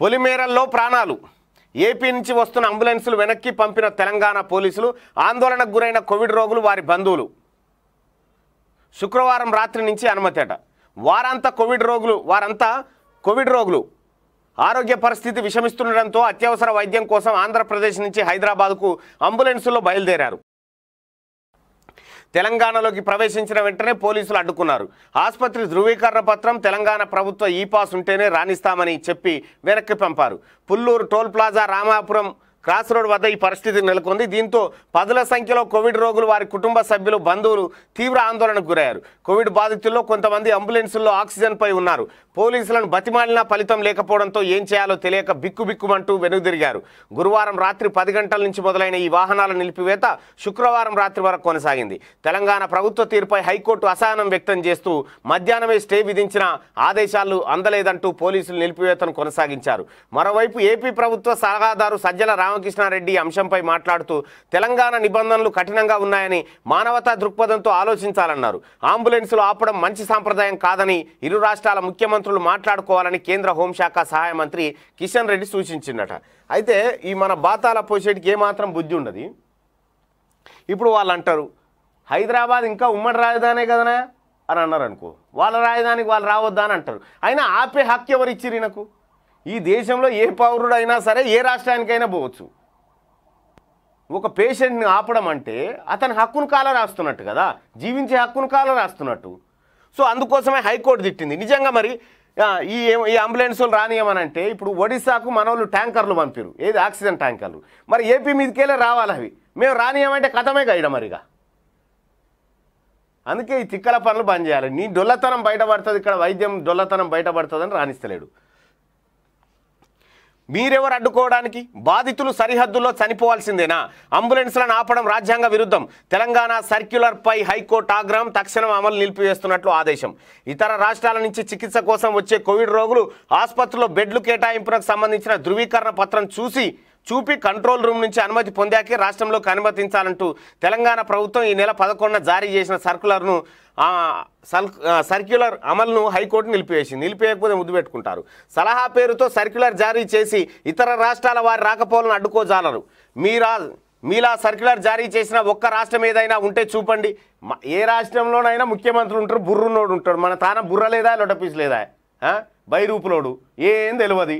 పొలిమేరల్లో ప్రాణాలు ఏపీ నుంచి వస్తున్న అంబులెన్సులు వెనక్కి పంపిన తెలంగాణ పోలీసులు ఆందోళనకు గురైన కోవిడ్ రోగులు వారి బంధువులు శుక్రవారం రాత్రి నుంచి అనుమతేట వారంతా కోవిడ్ రోగులు వారంతా కోవిడ్ రోగులు ఆరోగ్య పరిస్థితి విషమిస్తుండటంతో అత్యవసర వైద్యం కోసం ఆంధ్రప్రదేశ్ నుంచి హైదరాబాద్కు అంబులెన్సుల్లో బయలుదేరారు తెలంగాణలోకి ప్రవేశించిన వెంటనే పోలీసులు అడ్డుకున్నారు ఆసుపత్రి ధృవీకరణ పత్రం తెలంగాణ ప్రభుత్వ ఈ పాస్ ఉంటేనే రాణిస్తామని చెప్పి వెనక్కి పంపారు Pulluru toll plaza Ramapuram cross road వద్ద ఈ పరిస్థితి నెలకొంది దీంతో పదుల సంఖ్యలో కోవిడ్ రోగులు వారి కుటుంబ సభ్యులు బంధువులు తీవ్ర ఆందోళనకు గురయ్యారు కోవిడ్ బాధితుల్లో కొంతమంది అంబులెన్సుల్లో ఆక్సిజన్పై ఉన్నారు పోలీసులను బతిమాలినా ఫలితం లేకపోవడంతో ఏం చేయాలో తెలియక బిక్కుబిక్కుమంటూ వెనుదిరిగారు గురువారం రాత్రి పది గంటల నుంచి మొదలైన ఈ వాహనాల నిలిపివేత శుక్రవారం రాత్రి వరకు కొనసాగింది తెలంగాణ ప్రభుత్వ తీరుపై హైకోర్టు అసహనం వ్యక్తం చేస్తూ మధ్యాహ్నమే స్టే విధించిన ఆదేశాలు అందలేదంటూ పోలీసులు నిలిపివేతను కొనసాగించారు మరోవైపు ఏపీ ప్రభుత్వ సలహాదారు సజ్జల రామకృష్ణారెడ్డి అంశంపై మాట్లాడుతూ తెలంగాణ నిబంధనలు కఠినంగా ఉన్నాయని మానవతా దృక్పథంతో ఆలోచించాలన్నారు అంబులెన్సులు ఆపడం మంచి సాంప్రదాయం కాదని ఇరు రాష్ట్రాల ముఖ్యమంత్రులు మాట్లాడుకోవాలని కేంద్ర హోంశాఖ సహాయ మంత్రి కిషన్ రెడ్డి సూచించిందట అయితే ఈ మన బాతాల పోసేటికి ఏమాత్రం బుద్ధి ఉండదు ఇప్పుడు వాళ్ళు అంటారు హైదరాబాద్ ఇంకా ఉమ్మడి రాజధానే కదనా అని అన్నారు అనుకో వాళ్ళ రాజధానికి వాళ్ళు రావద్దా అని అంటారు అయినా ఆపే హక్కు ఎవరు ఇచ్చిరు నాకు ఈ దేశంలో ఏ పౌరుడైనా సరే ఏ రాష్ట్రానికైనా పోవచ్చు ఒక పేషెంట్ని ఆపడం అంటే అతని హక్కును కాల రాస్తున్నట్టు కదా జీవించే హక్కును కాల రాస్తున్నట్టు సో అందుకోసమే హైకోర్టు తిట్టింది నిజంగా మరి ఈ ఈ అంబులెన్సులు అంటే ఇప్పుడు ఒడిశాకు మన ట్యాంకర్లు పంపారు ఏది ఆక్సిజన్ ట్యాంకర్లు మరి ఏపీ మీదకెళ్ళే రావాలి అవి మేము రానియమంటే కథమే గైడ మరిగా అందుకే ఈ తిక్కల పనులు బంద్ చేయాలి నీ డొల్లతనం బయటపడుతుంది ఇక్కడ వైద్యం డొల్లతనం బయటపడుతుందని రాణిస్తలేడు మీరెవరు అడ్డుకోవడానికి బాధితులు సరిహద్దుల్లో చనిపోవాల్సిందేనా అంబులెన్స్లను ఆపడం రాజ్యాంగ విరుద్ధం తెలంగాణ సర్క్యులర్పై హైకోర్టు ఆగ్రహం తక్షణం అమలు నిలిపివేస్తున్నట్లు ఆదేశం ఇతర రాష్ట్రాల నుంచి చికిత్స కోసం వచ్చే కోవిడ్ రోగులు ఆసుపత్రిలో బెడ్లు కేటాయింపునకు సంబంధించిన ధృవీకరణ పత్రం చూసి చూపి కంట్రోల్ రూమ్ నుంచి అనుమతి పొందాకే రాష్ట్రంలోకి అనుమతించాలంటూ తెలంగాణ ప్రభుత్వం ఈ నెల పదకొండున జారీ చేసిన సర్కులర్ను సర్క్యులర్ అమలును హైకోర్టు నిలిపివేసింది నిలిపివేయకపోతే ముద్దు పెట్టుకుంటారు సలహా పేరుతో సర్క్యులర్ జారీ చేసి ఇతర రాష్ట్రాల వారి రాకపోలను అడ్డుకోజాలరు మీరా మీలా సర్క్యులర్ జారీ చేసిన ఒక్క రాష్ట్రం ఏదైనా ఉంటే చూపండి ఏ రాష్ట్రంలోనైనా ముఖ్యమంత్రులు ఉంటారు బుర్రున్నోడు ఉంటాడు మన తాన బుర్ర లేదా లొటపీస్ లేదా బైరూపులోడు ఏం తెలియదు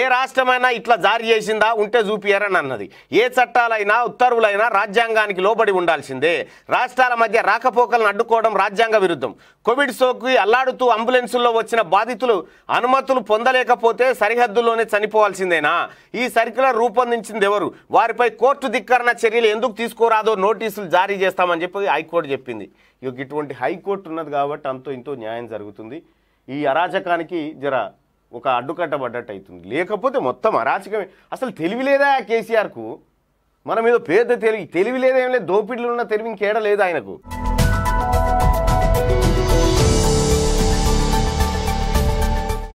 ఏ రాష్ట్రమైనా ఇట్లా జారీ చేసిందా ఉంటే చూపియారని అన్నది ఏ చట్టాలైనా ఉత్తర్వులైనా రాజ్యాంగానికి లోబడి ఉండాల్సిందే రాష్ట్రాల మధ్య రాకపోకలను అడ్డుకోవడం రాజ్యాంగ విరుద్ధం కోవిడ్ సోకి అల్లాడుతూ అంబులెన్సుల్లో వచ్చిన బాధితులు అనుమతులు పొందలేకపోతే సరిహద్దుల్లోనే చనిపోవాల్సిందేనా ఈ సర్క్యులర్ రూపొందించింది ఎవరు వారిపై కోర్టు ధిక్కరణ చర్యలు ఎందుకు తీసుకోరాదో నోటీసులు జారీ చేస్తామని చెప్పి హైకోర్టు చెప్పింది ఇక ఇటువంటి హైకోర్టు ఉన్నది కాబట్టి అంతో ఇంతో న్యాయం జరుగుతుంది ఈ అరాచకానికి జర ఒక అడ్డుకట్టబడ్డట్టు అవుతుంది లేకపోతే మొత్తం అరాచకమే అసలు తెలివి లేదా కేసీఆర్కు మన మీద పేద తెలివి తెలివి లేదేం లేదు దోపిడీలు ఉన్న తెలివి ఇంకేడ లేదు ఆయనకు